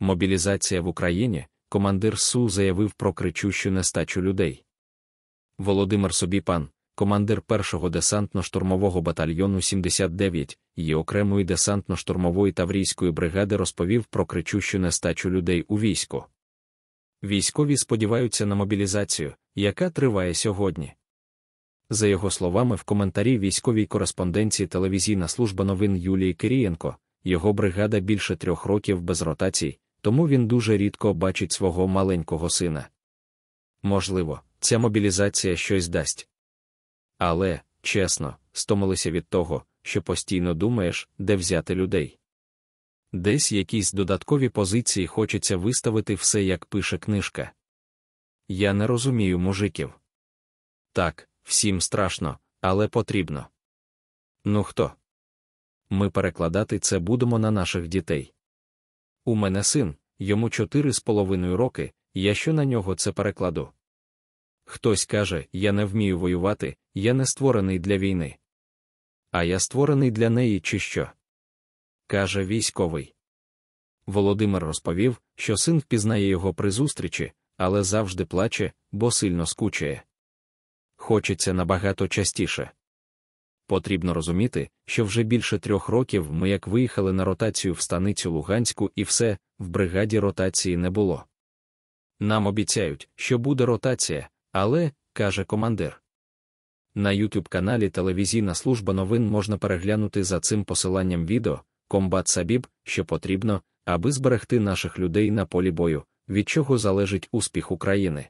мобілізація в Україні, командир Су заявив про кричущу нестачу людей. Володимир Собіпан, командир 1-го десантно-штурмового батальйону 79 і окремої десантно-штурмової таврійської бригади розповів про кричущу нестачу людей у війську. Військові сподіваються на мобілізацію, яка триває сьогодні. За його словами, в коментарі військовій кореспонденції телевізійна служба новин Юлії Кирієнко, його бригада більше трьох років без ротацій, тому він дуже рідко бачить свого маленького сина. Можливо, ця мобілізація щось дасть. Але, чесно, стомилися від того, що постійно думаєш, де взяти людей. Десь якісь додаткові позиції хочеться виставити все, як пише книжка. Я не розумію мужиків. Так, всім страшно, але потрібно. Ну хто? Ми перекладати це будемо на наших дітей. У мене син, йому чотири з половиною роки, я що на нього це перекладу. Хтось каже, я не вмію воювати, я не створений для війни. А я створений для неї, чи що? каже військовий. Володимир розповів, що син впізнає його при зустрічі, але завжди плаче, бо сильно скучає. Хочеться набагато частіше. Потрібно розуміти, що вже більше трьох років ми як виїхали на ротацію в станицю Луганську, і все, в бригаді ротації не було. Нам обіцяють, що буде ротація, але, каже командир. На Ютуб каналі Телевізійна служба новин можна переглянути за цим посиланням відео Комбат Сабіб, що потрібно, аби зберегти наших людей на полі бою, від чого залежить успіх України.